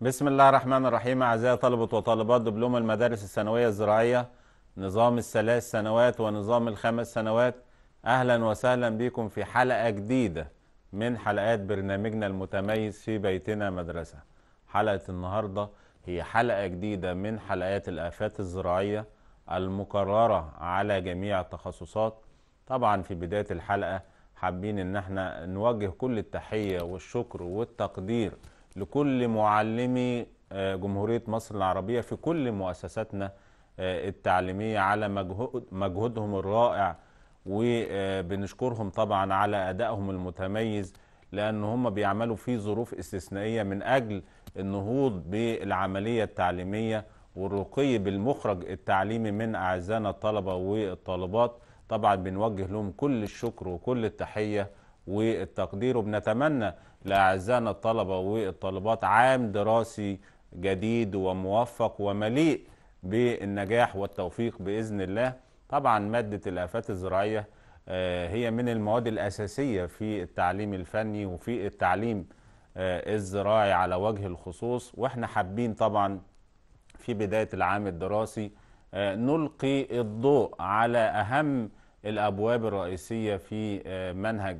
بسم الله الرحمن الرحيم أعزائي طلبة وطالبات دبلوم المدارس الثانوية الزراعية نظام الثلاث سنوات ونظام الخمس سنوات أهلا وسهلا بكم في حلقة جديدة من حلقات برنامجنا المتميز في بيتنا مدرسة حلقة النهاردة هي حلقة جديدة من حلقات الآفات الزراعية المكررة على جميع التخصصات طبعا في بداية الحلقة حابين ان احنا نوجه كل التحية والشكر والتقدير لكل معلمي آه، جمهورية مصر العربية في كل مؤسساتنا آه، التعليمية على مجهود مجهودهم الرائع وبنشكرهم آه، طبعا على أدائهم المتميز لأن هم بيعملوا في ظروف استثنائية من أجل النهوض بالعملية التعليمية والرقي بالمخرج التعليمي من أعزائنا الطلبة والطالبات طبعا بنوجه لهم كل الشكر وكل التحية والتقدير وبنتمنى لأعزائنا الطلبة والطالبات عام دراسي جديد وموفق ومليء بالنجاح والتوفيق بإذن الله طبعا مادة الآفات الزراعية آه، هي من المواد الأساسية في التعليم الفني وفي التعليم آه، الزراعي على وجه الخصوص وإحنا حابين طبعا في بداية العام الدراسي آه، نلقي الضوء على أهم الأبواب الرئيسية في منهج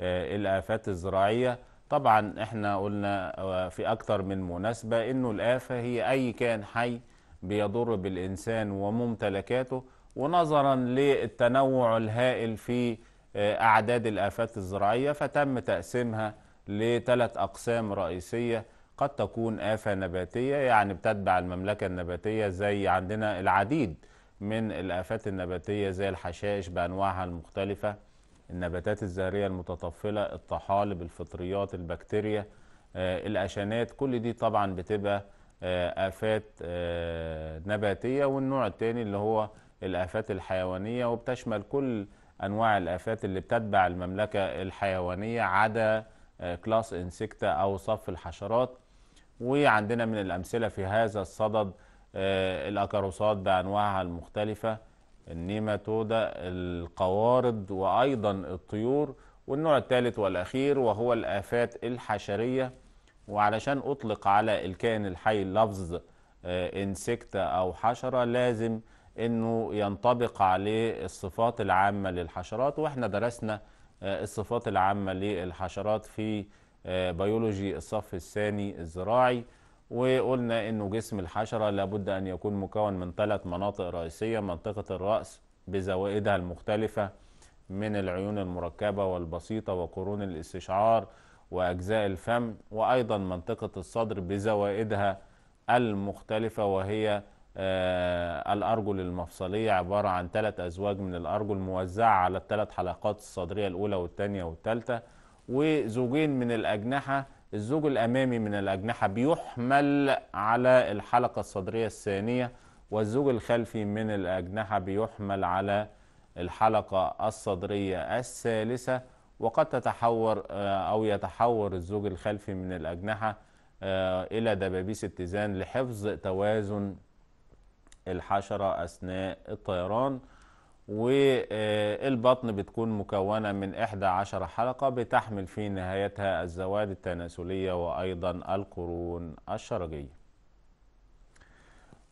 الآفات الزراعية طبعا احنا قلنا آه، في اكثر من مناسبة انه الآفة هي اي كان حي بيضر بالانسان وممتلكاته ونظرا للتنوع الهائل في آه، اعداد الآفات الزراعية فتم تقسيمها لثلاث اقسام رئيسية قد تكون آفة نباتية يعني بتتبع المملكة النباتية زي عندنا العديد من الآفات النباتية زي الحشائش بأنواعها المختلفة النباتات الزهرية المتطفلة الطحالب الفطريات البكتيريا آه، الأشانات كل دي طبعا بتبقى آه، آفات آه، نباتية والنوع التاني اللي هو الآفات الحيوانية وبتشمل كل أنواع الآفات اللي بتتبع المملكة الحيوانية عدا كلاس انسكتا أو صف الحشرات وعندنا من الأمثلة في هذا الصدد الأكاروسات بأنواعها المختلفة النيماتودا القوارض وأيضا الطيور والنوع الثالث والأخير وهو الآفات الحشرية وعلشان أطلق على الكائن الحي لفظ آه، انسكتا أو حشرة لازم أنه ينطبق عليه الصفات العامة للحشرات وإحنا درسنا آه، الصفات العامة للحشرات في آه، بيولوجي الصف الثاني الزراعي وقلنا انه جسم الحشرة لابد ان يكون مكون من ثلاث مناطق رئيسية منطقة الرأس بزوائدها المختلفة من العيون المركبة والبسيطة وقرون الاستشعار واجزاء الفم وايضا منطقة الصدر بزوائدها المختلفة وهي آه، الأرجل المفصلية عبارة عن ثلاث أزواج من الأرجل موزعة على الثلاث حلقات الصدرية الأولى والثانية والثالثة وزوجين من الأجنحة الزوج الأمامي من الأجنحة بيحمل على الحلقة الصدرية الثانية والزوج الخلفي من الأجنحة بيحمل على الحلقة الصدرية الثالثة وقد تتحور آه، أو يتحور الزوج الخلفي من الأجنحة آه، إلى دبابيس اتزان لحفظ توازن الحشرة أثناء الطيران والبطن بتكون مكونة من 11 حلقة بتحمل في نهايتها الزواد التناسلية وأيضا القرون الشرجية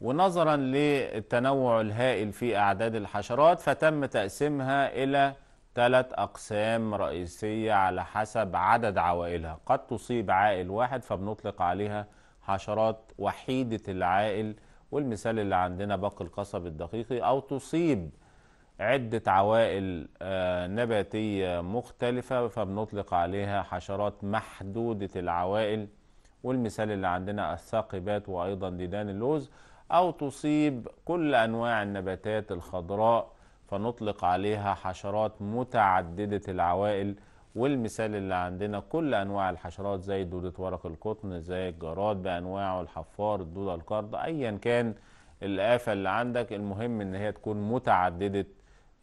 ونظرا للتنوع الهائل في أعداد الحشرات فتم تقسيمها إلى ثلاث أقسام رئيسية على حسب عدد عوائلها قد تصيب عائل واحد فبنطلق عليها حشرات وحيدة العائل والمثال اللي عندنا باقي القصب الدقيقي أو تصيب عدة عوائل آه، نباتية مختلفة فبنطلق عليها حشرات محدودة العوائل والمثال اللي عندنا الثاقبات وأيضا ديدان اللوز أو تصيب كل أنواع النباتات الخضراء فنطلق عليها حشرات متعددة العوائل والمثال اللي عندنا كل أنواع الحشرات زي دودة ورق القطن زي الجراد بأنواعه الحفار الدودة القرد أيا كان الآفة اللي عندك المهم إن هي تكون متعددة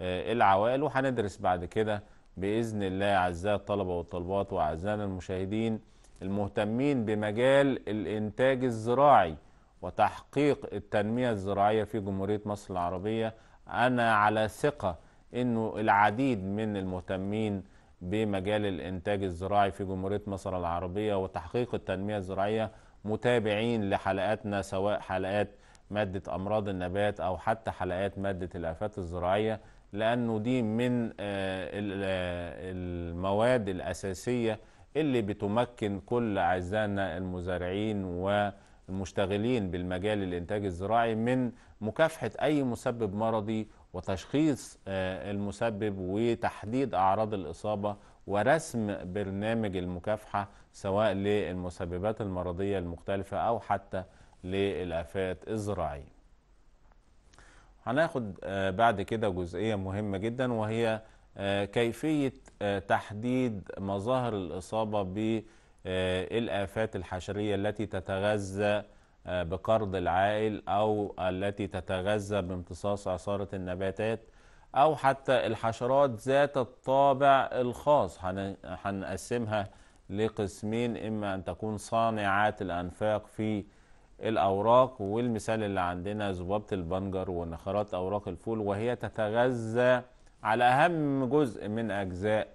آه، العوائل وهندرس بعد كده باذن الله اعزائي الطلبه والطلبات واعزائنا المشاهدين المهتمين بمجال الانتاج الزراعي وتحقيق التنميه الزراعيه في جمهوريه مصر العربيه انا على ثقه انه العديد من المهتمين بمجال الانتاج الزراعي في جمهوريه مصر العربيه وتحقيق التنميه الزراعيه متابعين لحلقاتنا سواء حلقات ماده امراض النبات او حتى حلقات ماده الافات الزراعيه لانه دي من آه، آه، المواد الاساسيه اللي بتمكن كل اعزائنا المزارعين والمشتغلين بالمجال الانتاج الزراعي من مكافحه اي مسبب مرضي وتشخيص آه، المسبب وتحديد اعراض الاصابه ورسم برنامج المكافحه سواء للمسببات المرضيه المختلفه او حتى للافات الزراعيه هناخد آه، بعد كده جزئية مهمة جدا وهي آه، كيفية آه، تحديد مظاهر الإصابة بالآفات الحشرية التي تتغذى بقرض العائل أو التي تتغذى بامتصاص عصارة النباتات أو حتى الحشرات ذات الطابع الخاص هنقسمها لقسمين إما أن تكون صانعات الأنفاق في الأوراق والمثال اللي عندنا ذبابة البنجر ونخرات أوراق الفول وهي تتغذى على أهم جزء من أجزاء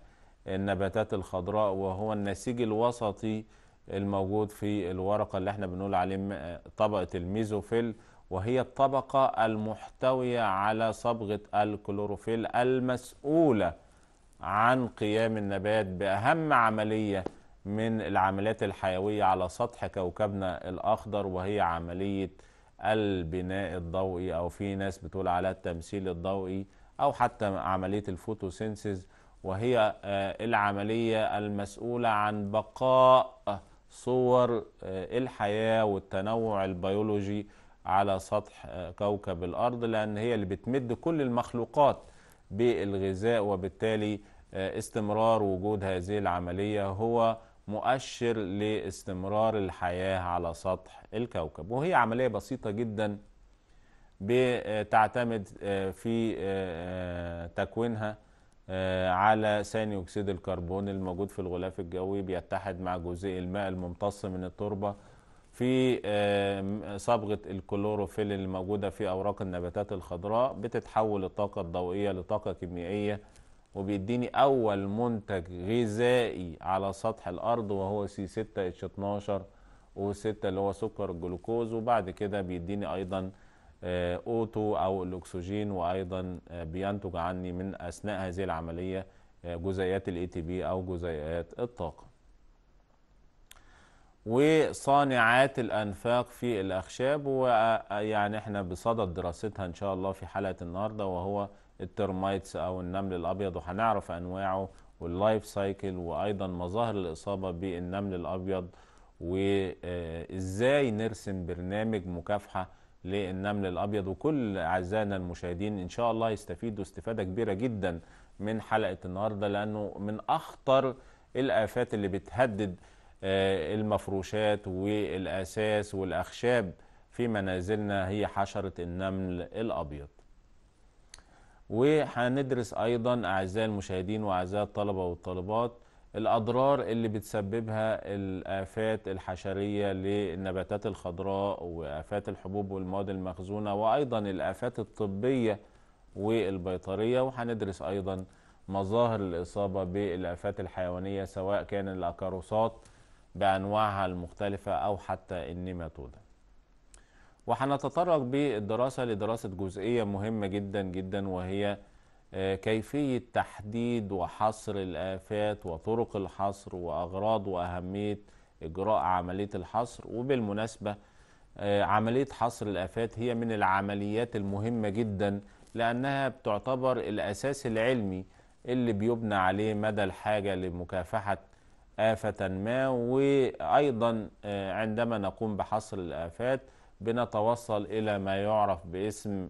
النباتات الخضراء وهو النسيج الوسطي الموجود في الورقة اللي احنا بنقول عليه طبقة الميزوفيل وهي الطبقة المحتوية على صبغة الكلوروفيل المسؤولة عن قيام النبات بأهم عملية من العمليات الحيوية على سطح كوكبنا الأخضر وهي عملية البناء الضوئي أو في ناس بتقول على التمثيل الضوئي أو حتى عملية الفوتوسينسيز وهي آه، العملية المسؤولة عن بقاء صور آه، الحياة والتنوع البيولوجي على سطح آه، كوكب الأرض لأن هي اللي بتمد كل المخلوقات بالغذاء وبالتالي استمرار وجود هذه العملية هو مؤشر لاستمرار الحياة على سطح الكوكب وهي عملية بسيطة جدا بتعتمد آه، في آه، آه، تكوينها على ثاني أكسيد الكربون الموجود في الغلاف الجوي بيتحد مع جزيء الماء الممتص من التربة في صبغة الكلوروفيل الموجودة في أوراق النباتات الخضراء بتتحول الطاقة الضوئية لطاقة كيميائية وبيديني اول منتج غذائي على سطح الارض وهو سي 6 اتش 12 او 6 اللي هو سكر الجلوكوز وبعد كده بيديني ايضا اوتو آه، او الاكسجين وايضا آه، بينتج عني من اثناء هذه العمليه آه، جزيئات الاي تي بي او جزيئات الطاقه وصانعات الانفاق في الاخشاب ويعني احنا بصدد دراستها ان شاء الله في حلقه النهارده وهو الترمايتس او النمل الابيض وهنعرف انواعه واللايف سايكل وايضا مظاهر الاصابه بالنمل الابيض وازاي نرسم برنامج مكافحه للنمل الابيض وكل اعزائنا المشاهدين ان شاء الله يستفيدوا استفاده كبيره جدا من حلقه النهارده لانه من اخطر الافات اللي بتهدد آه، المفروشات والاساس والاخشاب في منازلنا هي حشره النمل الابيض وهندرس ايضا اعزائي المشاهدين واعزائي الطلبه والطالبات الاضرار اللي بتسببها الافات الحشريه للنباتات الخضراء وافات الحبوب والمواد المخزونه وايضا الافات الطبيه والبيطريه وهندرس ايضا مظاهر الاصابه بالافات الحيوانيه سواء كان الاكاروسات بانواعها المختلفه او حتى النيماتودا وهنتطرق بالدراسة لدراسة جزئية مهمة جدا جدا وهي آه، كيفية تحديد وحصر الآفات وطرق الحصر وأغراض وأهمية إجراء عملية الحصر وبالمناسبة آه، عملية حصر الآفات هي من العمليات المهمة جدا لأنها بتعتبر الأساس العلمي اللي بيبنى عليه مدى الحاجة لمكافحة آفة ما وأيضا آه، عندما نقوم بحصر الآفات بنتوصل إلى ما يعرف باسم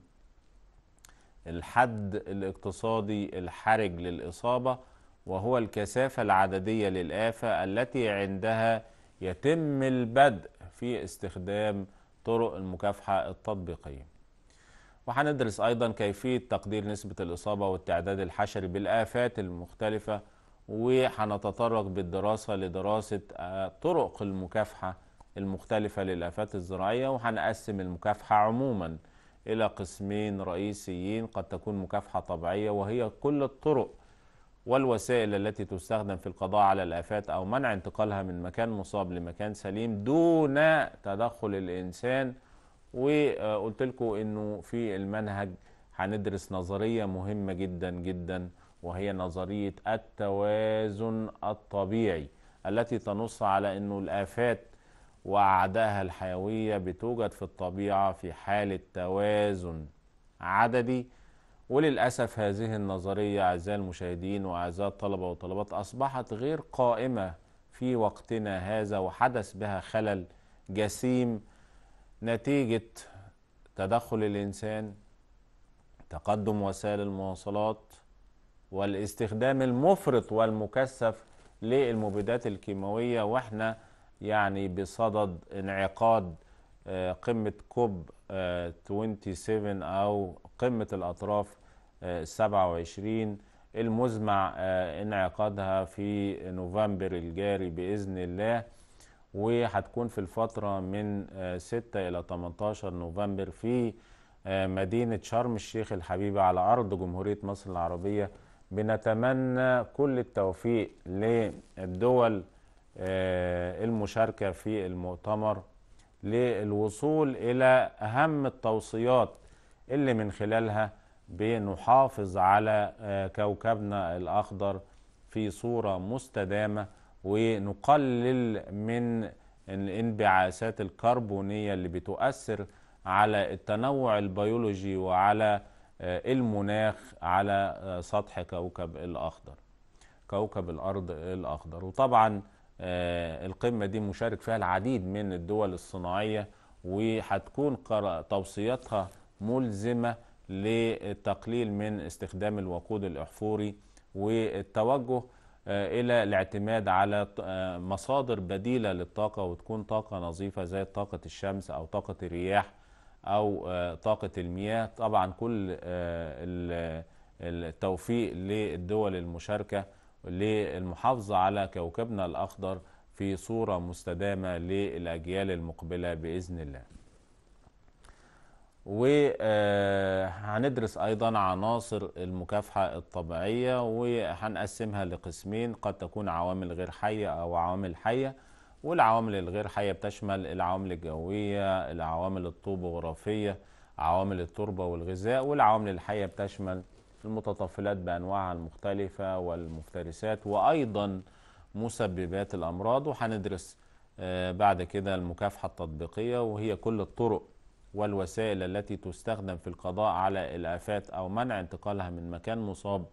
الحد الاقتصادي الحرج للإصابة وهو الكثافة العددية للآفة التي عندها يتم البدء في استخدام طرق المكافحة التطبيقية وهندرس أيضا كيفية تقدير نسبة الإصابة والتعداد الحشري بالآفات المختلفة وهنتطرق بالدراسة لدراسة آه، طرق المكافحة المختلفة للآفات الزراعية وهنقسم المكافحة عموما إلى قسمين رئيسيين قد تكون مكافحة طبيعية وهي كل الطرق والوسائل التي تستخدم في القضاء على الآفات أو منع انتقالها من مكان مصاب لمكان سليم دون تدخل الإنسان وقلت لكم أنه في المنهج هندرس نظرية مهمة جدا جدا وهي نظرية التوازن الطبيعي التي تنص على أنه الآفات وعداها الحيوية بتوجد في الطبيعة في حالة توازن عددي وللأسف هذه النظرية أعزائي المشاهدين وأعزائي الطلبة والطلبات أصبحت غير قائمة في وقتنا هذا وحدث بها خلل جسيم نتيجة تدخل الإنسان تقدم وسائل المواصلات والاستخدام المفرط والمكثف للمبيدات الكيماوية واحنا يعني بصدد انعقاد آه، قمة كوب 27 آه، أو قمة الأطراف 27 آه، المزمع انعقادها في نوفمبر الجاري بإذن الله وهتكون في الفترة من 6 إلى 18 نوفمبر في مدينة شرم الشيخ الحبيبة على أرض جمهورية مصر العربية بنتمنى كل التوفيق للدول آه، المشاركة في المؤتمر للوصول إلى أهم التوصيات اللي من خلالها بنحافظ على آه، كوكبنا الأخضر في صورة مستدامة ونقلل من الانبعاثات الكربونية اللي بتؤثر على التنوع البيولوجي وعلى آه، المناخ على سطح كوكب الأخضر كوكب الأرض الأخضر وطبعا آه، القمة دي مشارك فيها العديد من الدول الصناعية وهتكون توصياتها ملزمة للتقليل من استخدام الوقود الأحفوري والتوجه آه، إلى الاعتماد على آه، مصادر بديلة للطاقة وتكون طاقة نظيفة زي طاقة الشمس أو طاقة الرياح أو طاقة المياه طبعا كل التوفيق للدول المشاركة للمحافظة على كوكبنا الأخضر في صورة مستدامة للأجيال المقبلة بإذن الله وهندرس أيضا عناصر المكافحة الطبيعية وهنقسمها لقسمين قد تكون عوامل غير حية أو عوامل حية والعوامل الغير حية بتشمل العوامل الجوية العوامل الطوبوغرافيه، عوامل التربة والغذاء والعوامل الحية بتشمل المتطفلات بأنواعها المختلفة والمفترسات وأيضا مسببات الأمراض وهندرس آه، بعد كده المكافحة التطبيقية وهي كل الطرق والوسائل التي تستخدم في القضاء على الآفات أو منع انتقالها من مكان مصاب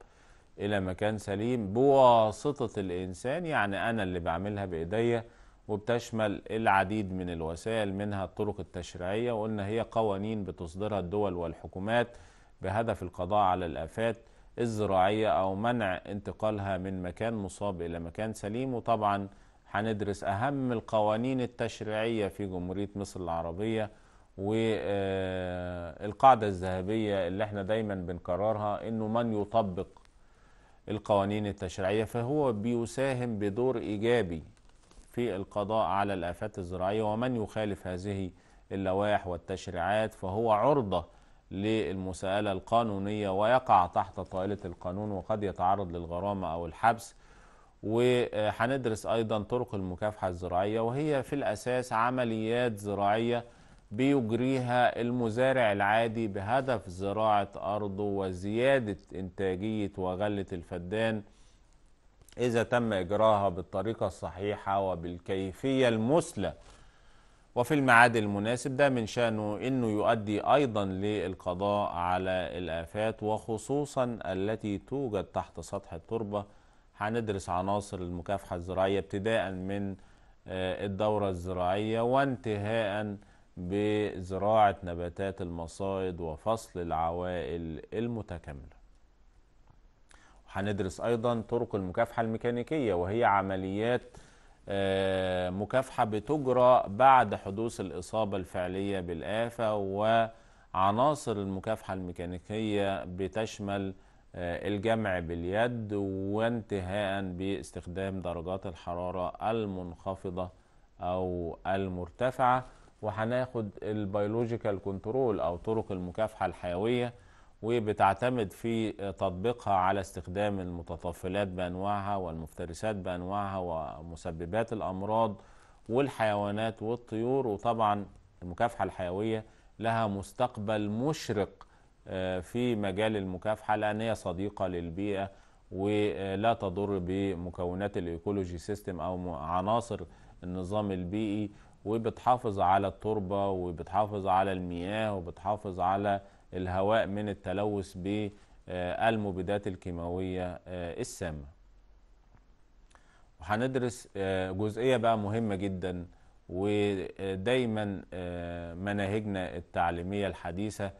إلى مكان سليم بواسطة الإنسان يعني أنا اللي بعملها بإيديا وبتشمل العديد من الوسائل منها الطرق التشريعية وقلنا هي قوانين بتصدرها الدول والحكومات بهدف القضاء على الآفات الزراعية أو منع انتقالها من مكان مصاب إلى مكان سليم وطبعا هندرس أهم القوانين التشريعية في جمهورية مصر العربية والقاعدة الذهبية اللي احنا دايما بنكررها انه من يطبق القوانين التشريعية فهو بيساهم بدور ايجابي في القضاء على الآفات الزراعية ومن يخالف هذه اللوائح والتشريعات فهو عرضة للمساءلة القانونية ويقع تحت طائلة القانون وقد يتعرض للغرامة أو الحبس وهندرس أيضا طرق المكافحة الزراعية وهي في الأساس عمليات زراعية بيجريها المزارع العادي بهدف زراعة أرضه وزيادة إنتاجية وغلة الفدان إذا تم إجراها بالطريقة الصحيحة وبالكيفية المثلى وفي الميعاد المناسب ده من شأنه أنه يؤدي أيضا للقضاء على الآفات وخصوصا التي توجد تحت سطح التربة هندرس عناصر المكافحة الزراعية ابتداء من آه، الدورة الزراعية وانتهاء بزراعة نباتات المصايد وفصل العوائل المتكاملة هندرس أيضا طرق المكافحة الميكانيكية وهي عمليات آه، مكافحة بتجرى بعد حدوث الإصابة الفعلية بالآفة وعناصر المكافحة الميكانيكية بتشمل آه، الجمع باليد وانتهاء باستخدام درجات الحرارة المنخفضة أو المرتفعة وهناخد البيولوجيكال كنترول أو طرق المكافحة الحيوية وبتعتمد في تطبيقها على استخدام المتطفلات بأنواعها والمفترسات بأنواعها ومسببات الأمراض والحيوانات والطيور وطبعا المكافحة الحيوية لها مستقبل مشرق آه، في مجال المكافحة لأن هي صديقة للبيئة ولا تضر بمكونات الإيكولوجي سيستم أو عناصر النظام البيئي وبتحافظ على التربة وبتحافظ على المياه وبتحافظ على الهواء من التلوث بالمبيدات آه، الكيماوية آه، السامة وهندرس آه، جزئية بقى مهمة جدا ودايما مناهجنا التعليمية الحديثة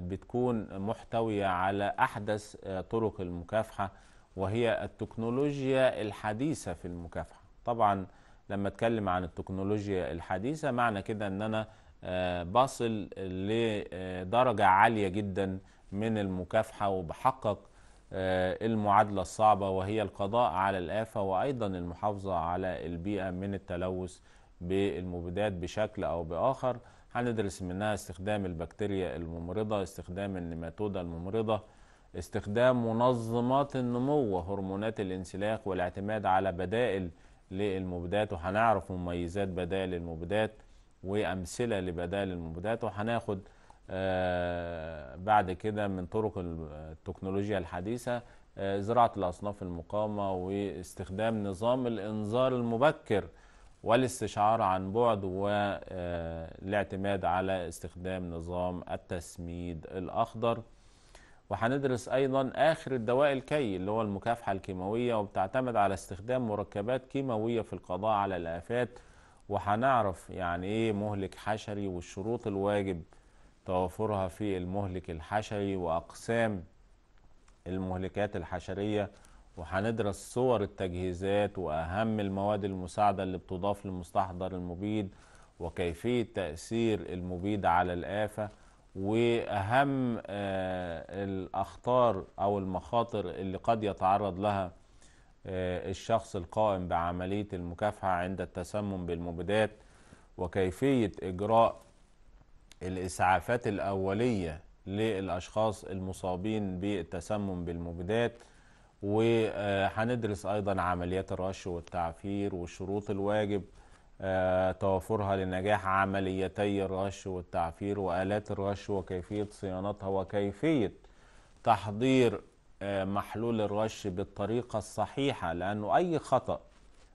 بتكون محتوية على أحدث طرق المكافحة وهي التكنولوجيا الحديثة في المكافحة طبعا لما اتكلم عن التكنولوجيا الحديثة معنى كده ان انا آه، باصل لدرجة آه، عالية جدا من المكافحة وبحقق آه، المعادلة الصعبة وهي القضاء على الآفة وأيضا المحافظة على البيئة من التلوث بالمبيدات بشكل أو بآخر هندرس منها استخدام البكتيريا الممرضة استخدام النيماتودا الممرضة استخدام منظمات النمو وهرمونات الانسلاخ والاعتماد على بدائل للمبيدات وهنعرف مميزات بدائل المبيدات وامثله لبدائل المبيدات وهناخد آه، بعد كده من طرق التكنولوجيا الحديثه آه، زراعه الاصناف المقامه واستخدام نظام الانذار المبكر والاستشعار عن بعد والاعتماد آه، على استخدام نظام التسميد الاخضر وهندرس ايضا اخر الدواء الكي اللي هو المكافحه الكيماويه وبتعتمد على استخدام مركبات كيماويه في القضاء على الافات وهنعرف يعني ايه مهلك حشري والشروط الواجب توافرها في المهلك الحشري واقسام المهلكات الحشريه وهندرس صور التجهيزات واهم المواد المساعده اللي بتضاف للمستحضر المبيد وكيفيه تاثير المبيد على الافه واهم آه، الاخطار او المخاطر اللي قد يتعرض لها آه، الشخص القائم بعملية المكافحة عند التسمم بالمبيدات وكيفية إجراء الإسعافات الأولية للأشخاص المصابين بالتسمم بالمبيدات وهندرس أيضا عمليات الرش والتعفير والشروط الواجب آه، توافرها لنجاح عمليتي الرش والتعفير وآلات الرش وكيفية صيانتها وكيفية تحضير محلول الرش بالطريقة الصحيحة لأنه أي خطأ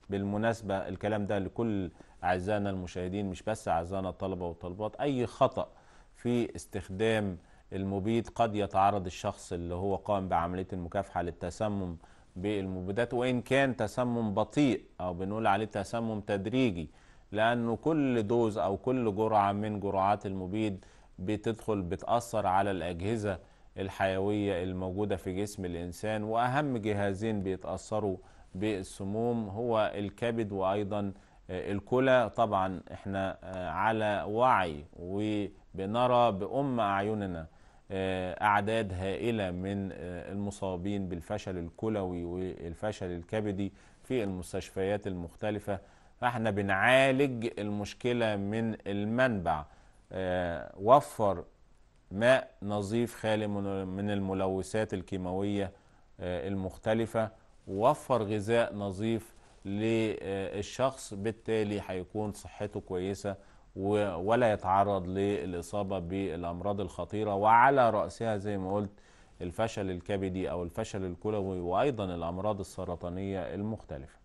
بالمناسبة الكلام ده لكل أعزائنا المشاهدين مش بس أعزائنا الطلبة والطلبات أي خطأ في استخدام المبيد قد يتعرض الشخص اللي هو قام بعملية المكافحة للتسمم بالمبيدات وإن كان تسمم بطيء أو بنقول عليه تسمم تدريجي لأنه كل دوز أو كل جرعة من جرعات المبيد بتدخل بتأثر على الأجهزة الحيوية الموجودة في جسم الإنسان وأهم جهازين بيتأثروا بالسموم هو الكبد وأيضا آه، الكلى طبعا احنا آه، على وعي وبنرى بأم أعيننا آه، أعداد هائلة من المصابين بالفشل الكلوي والفشل الكبدي في المستشفيات المختلفة فاحنا بنعالج المشكلة من المنبع وفر ماء نظيف خالي من الملوثات الكيماوية آه، المختلفة ووفر غذاء نظيف للشخص بالتالي هيكون صحته كويسة ولا يتعرض للإصابة بالأمراض الخطيرة وعلى رأسها زي ما قلت الفشل الكبدي أو الفشل الكلوي وأيضا الأمراض السرطانية المختلفة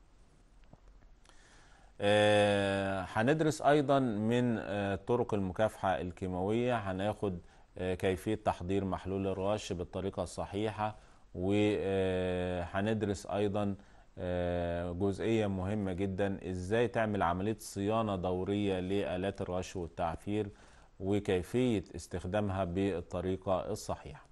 آه، هندرس أيضا من آه، طرق المكافحة الكيماوية هناخد كيفية تحضير محلول الرش بالطريقة الصحيحة وهندرس أيضا آه، جزئية مهمة جدا إزاي تعمل عملية صيانة دورية لآلات الرش والتعفير وكيفية استخدامها بالطريقة الصحيحة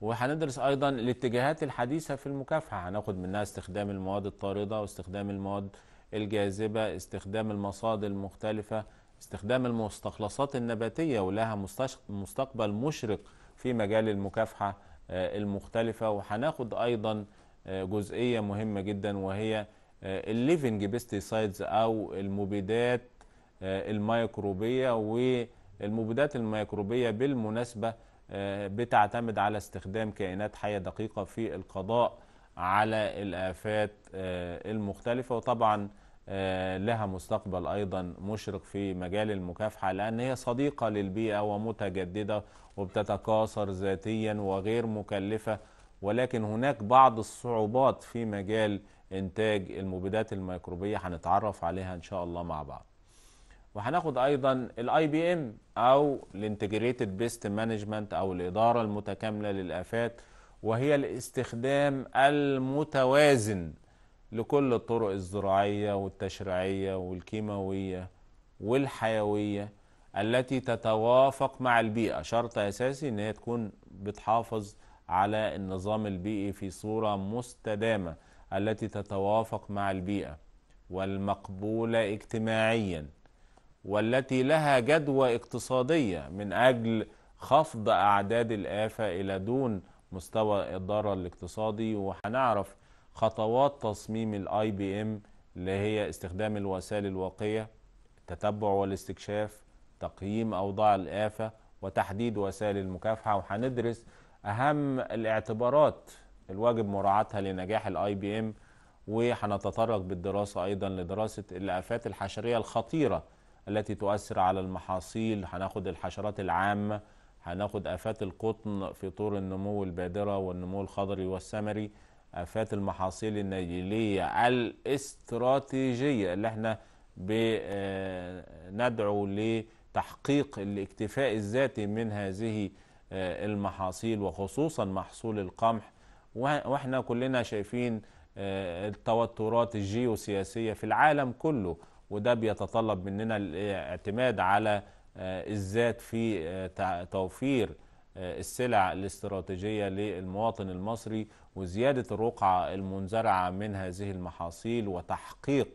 وهندرس أيضا الاتجاهات الحديثة في المكافحة هناخد منها استخدام المواد الطاردة واستخدام المواد الجاذبة استخدام المصادر المختلفة استخدام المستخلصات النباتية ولها مستقبل مشرق في مجال المكافحة آه، المختلفة وهناخد أيضا آه، جزئية مهمة جدا وهي آه، الليفنج بيستيسايدز أو المبيدات الميكروبية والمبيدات الميكروبية بالمناسبة بتعتمد على استخدام كائنات حية دقيقة في القضاء على الآفات المختلفة وطبعا آه، لها مستقبل أيضا مشرق في مجال المكافحة لأن هي صديقة للبيئة ومتجددة وبتتكاثر ذاتيا وغير مكلفة ولكن هناك بعض الصعوبات في مجال إنتاج المبيدات الميكروبية هنتعرف عليها إن شاء الله مع بعض وهناخد أيضا الاي بي ام أو الانتجريتد بيست مانجمنت أو الإدارة المتكاملة للآفات وهي الاستخدام المتوازن لكل الطرق الزراعية والتشريعية والكيماوية والحيوية التي تتوافق مع البيئة شرط أساسي أن هي تكون بتحافظ على النظام البيئي في صورة مستدامة التي تتوافق مع البيئة والمقبولة اجتماعيا والتي لها جدوى اقتصادية من أجل خفض أعداد الآفة إلى دون مستوى الضرر الاقتصادي وهنعرف خطوات تصميم الاي بي ام اللي هي استخدام الوسائل الواقيه التتبع والاستكشاف تقييم اوضاع الافه وتحديد وسائل المكافحه وهندرس اهم الاعتبارات الواجب مراعاتها لنجاح الاي بي ام وهنتطرق بالدراسه ايضا لدراسه الافات الحشريه الخطيره التي تؤثر على المحاصيل هناخد الحشرات العامه هناخد افات القطن في طور النمو البادره والنمو الخضري والسمري افات المحاصيل النيليه الاستراتيجيه اللي احنا بندعو آه، لتحقيق الاكتفاء الذاتي من هذه آه، المحاصيل وخصوصا محصول القمح واحنا كلنا شايفين آه، التوترات الجيوسياسيه في العالم كله وده بيتطلب مننا الاعتماد على الذات في توفير السلع الاستراتيجيه للمواطن المصري وزيادة الرقعة المنزرعة من هذه المحاصيل وتحقيق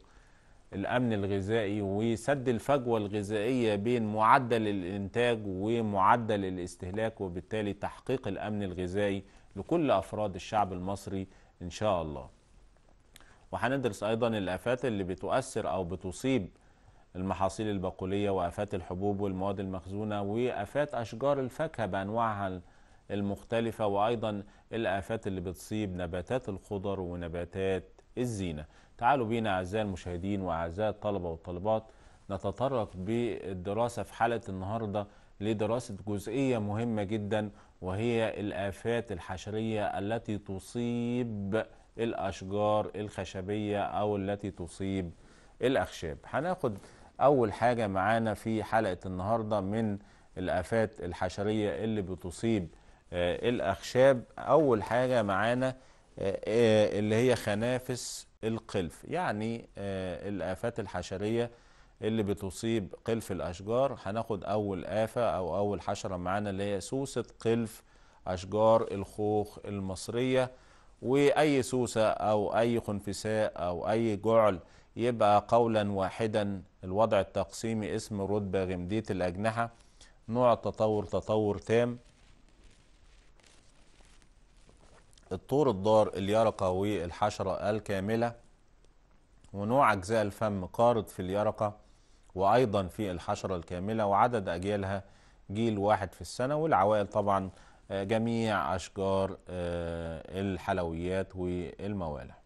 الأمن الغذائي وسد الفجوة الغذائية بين معدل الإنتاج ومعدل الاستهلاك وبالتالي تحقيق الأمن الغذائي لكل أفراد الشعب المصري إن شاء الله وهندرس أيضا الآفات اللي بتؤثر أو بتصيب المحاصيل البقولية وآفات الحبوب والمواد المخزونة وآفات أشجار الفاكهة بأنواعها المختلفة وأيضا الآفات اللي بتصيب نباتات الخضر ونباتات الزينة تعالوا بينا أعزائي المشاهدين وأعزائي الطلبة والطالبات نتطرق بالدراسة في حلقة النهاردة لدراسة جزئية مهمة جدا وهي الآفات الحشرية التي تصيب الأشجار الخشبية أو التي تصيب الأخشاب هناخد أول حاجة معانا في حلقة النهاردة من الآفات الحشرية اللي بتصيب آه، الأخشاب أول حاجة معانا آه، آه، اللي هي خنافس القلف يعني الآفات الحشرية اللي بتصيب قلف الأشجار هناخد أول آفة أو أول حشرة معانا اللي هي سوسة قلف أشجار الخوخ المصرية وأي سوسة أو أي خنفساء أو أي جعل يبقى قولا واحدا الوضع التقسيمي اسم رتبة غمدية الأجنحة نوع التطور تطور تام الطور الضار اليرقة والحشرة الكاملة ونوع أجزاء الفم قارض في اليرقة وأيضا في الحشرة الكاملة وعدد أجيالها جيل واحد في السنة والعوائل طبعا آه، جميع أشجار آه، الحلويات والموالح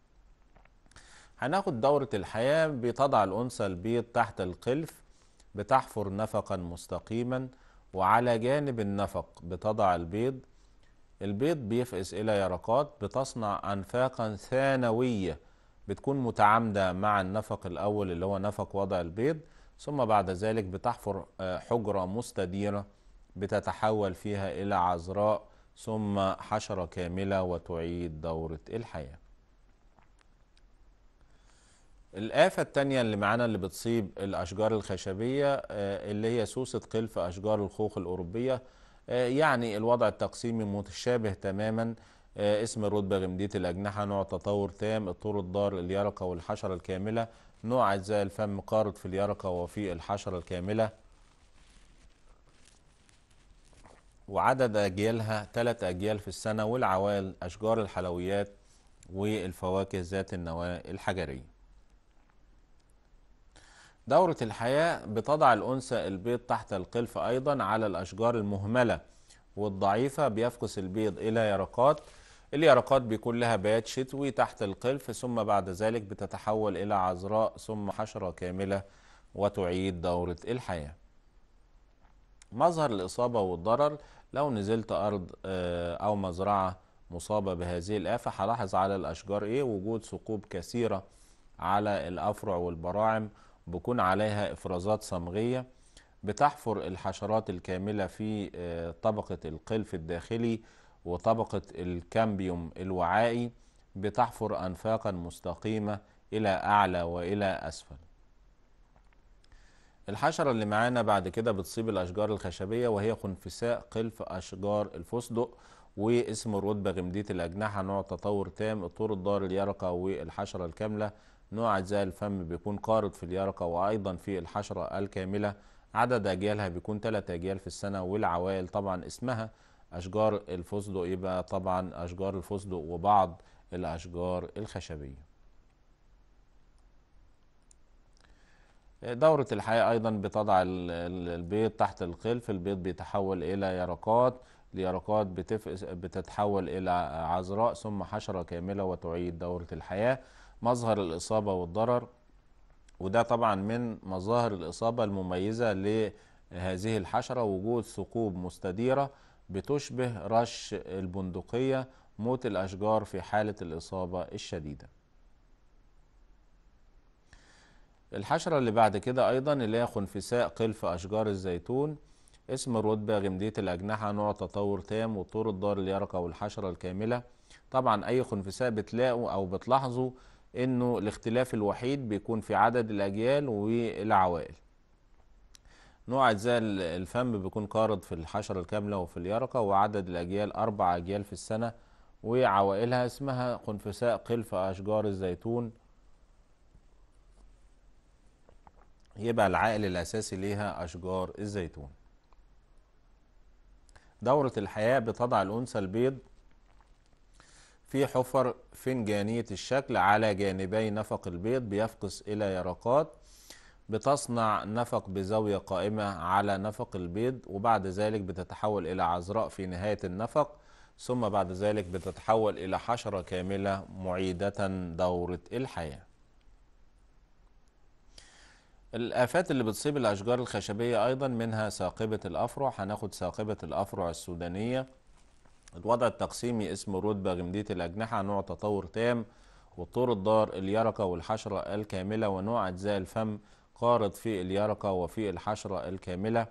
هناخد دورة الحياة بتضع الأنثى البيض تحت القلف بتحفر نفقا مستقيما وعلى جانب النفق بتضع البيض البيض بيفقس إلى يرقات بتصنع أنفاقا ثانوية بتكون متعامدة مع النفق الأول اللي هو نفق وضع البيض ثم بعد ذلك بتحفر آه، حجرة مستديرة بتتحول فيها إلى عذراء ثم حشرة كاملة وتعيد دورة الحياة الآفة التانية اللي معانا اللي بتصيب الأشجار الخشبية آه، اللي هي سوسة قلف أشجار الخوخ الأوروبية آه، يعني الوضع التقسيمي متشابه تماما آه، اسم الرتبة غمدية الأجنحة نوع تطور تام الطور الدار اليرقة والحشرة الكاملة نوع أجزاء الفم قارض في اليرقة وفي الحشرة الكاملة وعدد أجيالها ثلاث أجيال في السنة والعوال أشجار الحلويات والفواكه ذات النواة الحجرية دورة الحياة بتضع الأنثى البيض تحت القلف أيضا على الأشجار المهملة والضعيفة بيفقس البيض إلى يرقات اليرقات بيكون لها بيات شتوي تحت القلف ثم بعد ذلك بتتحول إلى عذراء ثم حشرة كاملة وتعيد دورة الحياة مظهر الإصابة والضرر لو نزلت أرض آه، أو مزرعة مصابة بهذه الآفة هلاحظ على الأشجار إيه وجود ثقوب كثيرة على الأفرع والبراعم بيكون عليها افرازات صمغيه بتحفر الحشرات الكامله في آه، طبقه القلف الداخلي وطبقه الكامبيوم الوعائي بتحفر انفاقا مستقيمه الى اعلى والى اسفل الحشرة اللي معانا بعد كده بتصيب الأشجار الخشبية وهي خنفساء قلف أشجار الفستق واسم الرتبة غمدية الأجنحة نوع تطور تام الطور الدار اليرقة والحشرة الكاملة نوع أجزاء الفم بيكون قارض في اليرقة وأيضا في الحشرة الكاملة عدد أجيالها بيكون ثلاث أجيال في السنة والعوائل طبعا اسمها أشجار الفستق يبقى طبعا أشجار الفستق وبعض الأشجار الخشبية دورة الحياة أيضا بتضع البيض تحت القلف البيض بيتحول إلى يرقات اليرقات بتتحول إلى عذراء ثم حشرة كاملة وتعيد دورة الحياة مظهر الإصابة والضرر وده طبعا من مظاهر الإصابة المميزة لهذه الحشرة وجود ثقوب مستديرة بتشبه رش البندقية موت الأشجار في حالة الإصابة الشديدة الحشرة اللي بعد كده أيضا اللي هي خنفساء قلف أشجار الزيتون اسم الرتبة غمدية الأجنحة نوع تطور تام وطور الدار اليرقة والحشرة الكاملة طبعا أي خنفساء بتلاقوا أو بتلاحظوا انه الاختلاف الوحيد بيكون في عدد الاجيال والعوائل نوع اجزاء الفم بيكون قارض في الحشرة الكاملة وفي اليرقة وعدد الاجيال اربع اجيال في السنة وعوائلها اسمها قنفساء قلف اشجار الزيتون يبقى العائل الاساسي ليها اشجار الزيتون دورة الحياة بتضع الانثى البيض في حفر فنجانية الشكل على جانبي نفق البيض بيفقس إلى يرقات بتصنع نفق بزاوية قائمة على نفق البيض وبعد ذلك بتتحول إلى عذراء في نهاية النفق ثم بعد ذلك بتتحول إلى حشرة كاملة معيدة دورة الحياة الآفات اللي بتصيب الأشجار الخشبية أيضا منها ثاقبة الأفرع هناخد ثاقبة الأفرع السودانية الوضع التقسيمي اسم رتبة غمدية الأجنحة نوع تطور تام والطور الدار اليرقة والحشرة الكاملة ونوع أجزاء الفم قارض في اليرقة وفي الحشرة الكاملة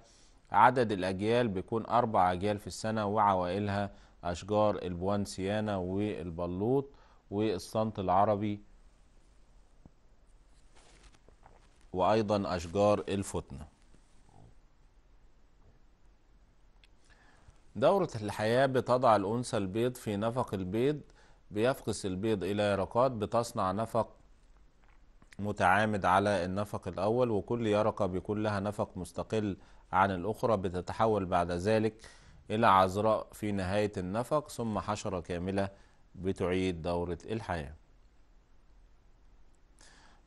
عدد الأجيال بيكون أربع أجيال في السنة وعوائلها أشجار البوانسيانا والبلوط والصنط العربي وأيضا أشجار الفتنة دورة الحياة بتضع الأنثى البيض في نفق البيض بيفقس البيض إلى يرقات بتصنع نفق متعامد على النفق الأول وكل يرقة بيكون لها نفق مستقل عن الأخرى بتتحول بعد ذلك إلى عذراء في نهاية النفق ثم حشرة كاملة بتعيد دورة الحياة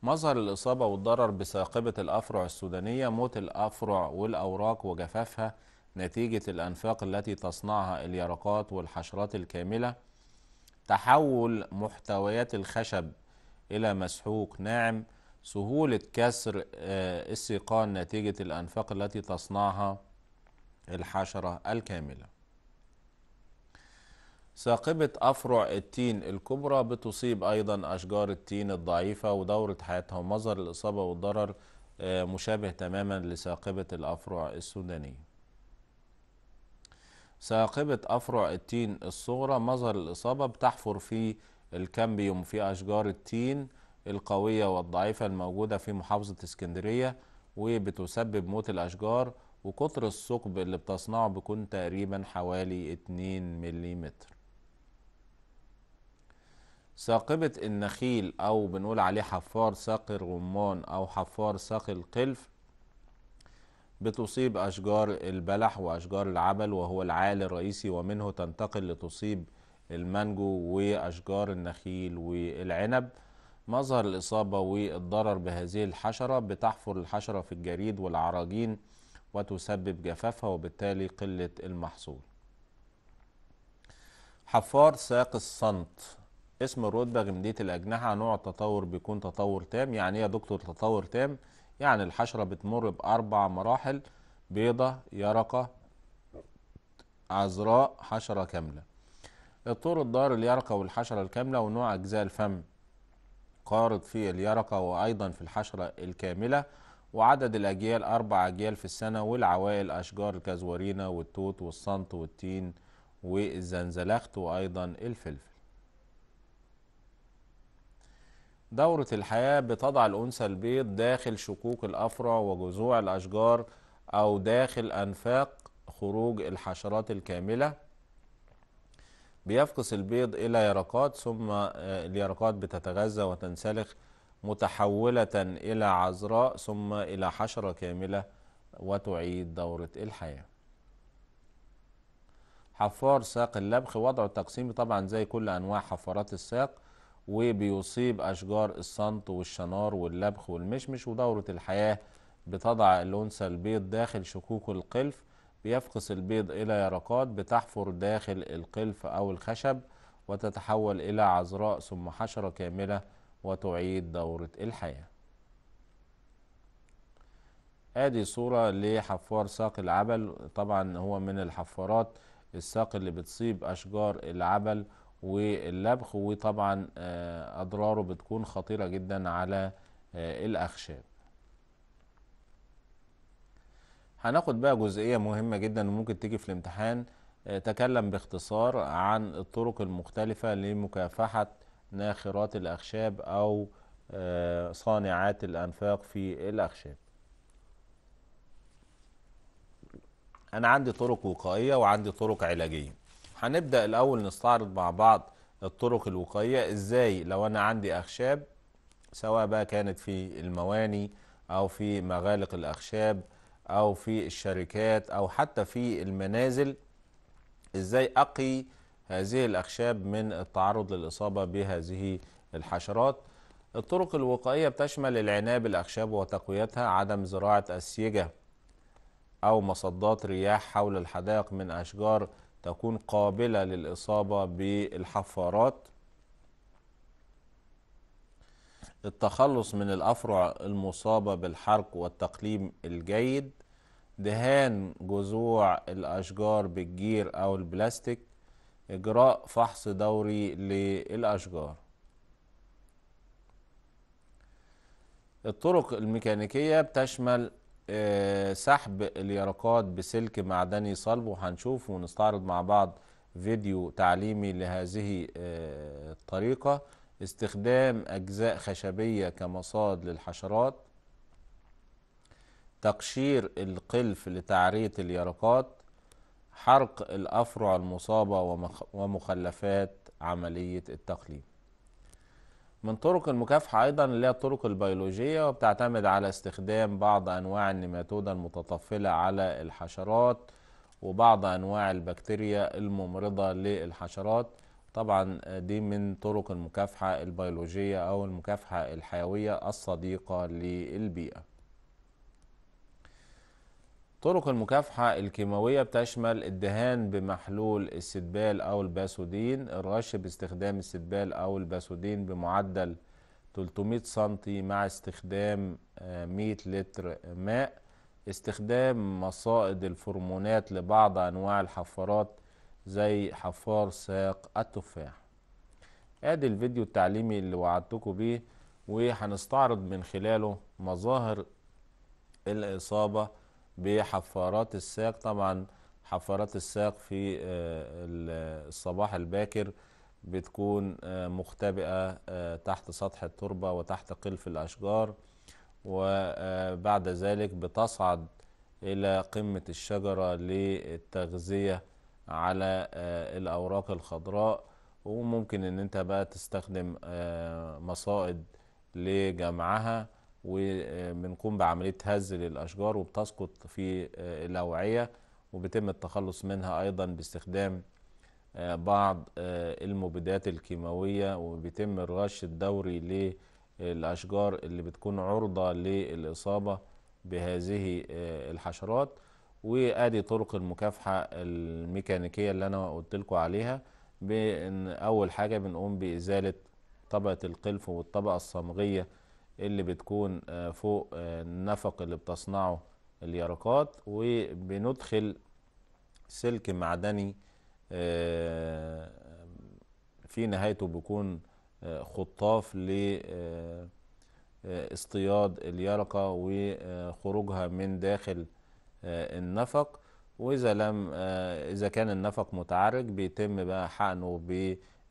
مظهر الإصابة والضرر بساقبة الأفرع السودانية موت الأفرع والأوراق وجفافها نتيجة الأنفاق التي تصنعها اليرقات والحشرات الكاملة تحول محتويات الخشب إلى مسحوق ناعم سهولة كسر السيقان آه، نتيجة الأنفاق التي تصنعها الحشرة الكاملة ثاقبة أفرع التين الكبرى بتصيب أيضا أشجار التين الضعيفة ودورة حياتها ومظهر الإصابة والضرر آه، مشابه تماما لثاقبة الأفرع السودانية ثاقبة أفرع التين الصغرى مظهر الإصابة بتحفر في الكامبيوم في أشجار التين القوية والضعيفة الموجودة في محافظة اسكندرية وبتسبب موت الأشجار وقطر الثقب اللي بتصنعه بيكون تقريبا حوالي 2 ملم ثاقبة النخيل أو بنقول عليه حفار ساق الرمان أو حفار ساق القلف بتصيب أشجار البلح وأشجار العبل وهو العال الرئيسي ومنه تنتقل لتصيب المانجو وأشجار النخيل والعنب مظهر الإصابة والضرر بهذه الحشرة بتحفر الحشرة في الجريد والعراجين وتسبب جفافها وبالتالي قلة المحصول حفار ساق الصنت اسم الرتبة غمدية الأجنحة نوع التطور بيكون تطور تام يعني ايه يا دكتور تطور تام؟ يعني الحشرة بتمر بأربع مراحل بيضة يرقة عذراء حشرة كاملة الطور الدار اليرقة والحشرة الكاملة ونوع أجزاء الفم قارض في اليرقة وأيضا في الحشرة الكاملة وعدد الأجيال أربع أجيال في السنة والعوائل أشجار الكازورينا والتوت والصنط والتين والزنزلخت وأيضا الفلفل دورة الحياة بتضع الأنثى البيض داخل شقوق الأفرع وجذوع الأشجار أو داخل أنفاق خروج الحشرات الكاملة بيفقس البيض إلى يرقات ثم آه، اليرقات بتتغذى وتنسلخ متحولة إلى عذراء ثم إلى حشرة كاملة وتعيد دورة الحياة حفار ساق اللبخ وضع التقسيم طبعا زي كل أنواع حفارات الساق وبيصيب أشجار الصنط والشنار واللبخ والمشمش ودورة الحياة بتضع الأنثى البيض داخل شكوك القلف بيفقس البيض إلى يرقات بتحفر داخل القلف أو الخشب وتتحول إلى عذراء ثم حشرة كاملة وتعيد دورة الحياة ادي صورة لحفار ساق العبل طبعا هو من الحفارات الساق اللي بتصيب اشجار العبل واللبخ وطبعا آه، اضراره بتكون خطيره جدا على آه، الاخشاب هناخد بقى جزئيه مهمه جدا وممكن تيجي في الامتحان آه، تكلم باختصار عن الطرق المختلفه لمكافحه ناخرات الاخشاب او صانعات الانفاق في الاخشاب انا عندي طرق وقائيه وعندي طرق علاجيه هنبدأ الأول نستعرض مع بعض الطرق الوقائية إزاي لو أنا عندي أخشاب سواء بقى كانت في المواني أو في مغالق الأخشاب أو في الشركات أو حتى في المنازل إزاي أقي هذه الأخشاب من التعرض للإصابة بهذه الحشرات الطرق الوقائية بتشمل العناية بالأخشاب وتقويتها عدم زراعة أسيجة أو مصدات رياح حول الحدائق من أشجار تكون قابلة للإصابة بالحفارات التخلص من الأفرع المصابة بالحرق والتقليم الجيد دهان جذوع الأشجار بالجير أو البلاستيك إجراء فحص دوري للأشجار الطرق الميكانيكية بتشمل آه، سحب اليرقات بسلك معدني صلب وهنشوف ونستعرض مع بعض فيديو تعليمي لهذه آه، الطريقة استخدام أجزاء خشبية كمصاد للحشرات تقشير القلف لتعرية اليرقات حرق الأفرع المصابة ومخلفات عملية التقليم من طرق المكافحة أيضا اللي هي الطرق البيولوجية وبتعتمد على استخدام بعض أنواع النيماتودا المتطفلة على الحشرات وبعض أنواع البكتيريا الممرضة للحشرات طبعا دي من طرق المكافحة البيولوجية أو المكافحة الحيوية الصديقة للبيئة طرق المكافحة الكيماوية بتشمل الدهان بمحلول السدبال أو الباسودين الرش باستخدام السدبال أو الباسودين بمعدل 300 سنتي مع استخدام 100 آه، لتر ماء استخدام مصائد الفرمونات لبعض أنواع الحفارات زي حفار ساق التفاح ادي الفيديو التعليمي اللي وعدتكم بيه وهنستعرض من خلاله مظاهر الإصابة بحفارات الساق طبعا حفارات الساق في آه، الصباح الباكر بتكون آه، مختبئة آه، تحت سطح التربة وتحت قلف الأشجار وبعد ذلك بتصعد إلى قمة الشجرة للتغذية على الأوراق الخضراء وممكن ان انت بقى تستخدم مصائد لجمعها وبنقوم بعملية هز للأشجار وبتسقط في آه، الأوعية وبيتم التخلص منها أيضا باستخدام آه، بعض آه، المبيدات الكيماوية وبيتم الرش الدوري للأشجار اللي بتكون عرضة للإصابة بهذه الحشرات وادي طرق المكافحه الميكانيكيه اللي انا قلت لكم عليها بان اول حاجه بنقوم بازاله طبقه القلف والطبقه الصمغيه اللي بتكون آه، فوق آه، النفق اللي بتصنعه اليرقات وبندخل سلك معدني آه، في نهايته بيكون خطاف لاصطياد اليرقة وخروجها من داخل النفق وإذا لم إذا كان النفق متعرج بيتم بقى حقنه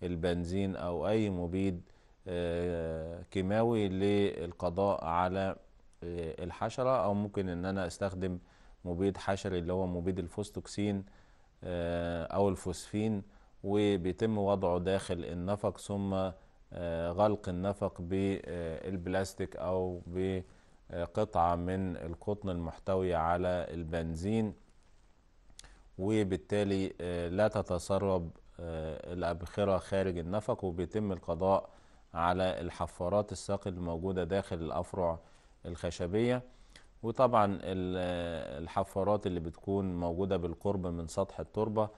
بالبنزين أو أي مبيد آه، كيماوي للقضاء على آه، الحشرة أو ممكن إن أنا أستخدم مبيد حشري اللي هو مبيد الفوستوكسين آه، أو الفوسفين وبيتم وضعه داخل النفق ثم غلق النفق بالبلاستيك أو بقطعة من القطن المحتوية على البنزين وبالتالي لا تتسرب الأبخرة خارج النفق وبيتم القضاء على الحفارات الساق الموجودة داخل الأفرع الخشبية وطبعا الحفارات اللي بتكون موجودة بالقرب من سطح التربة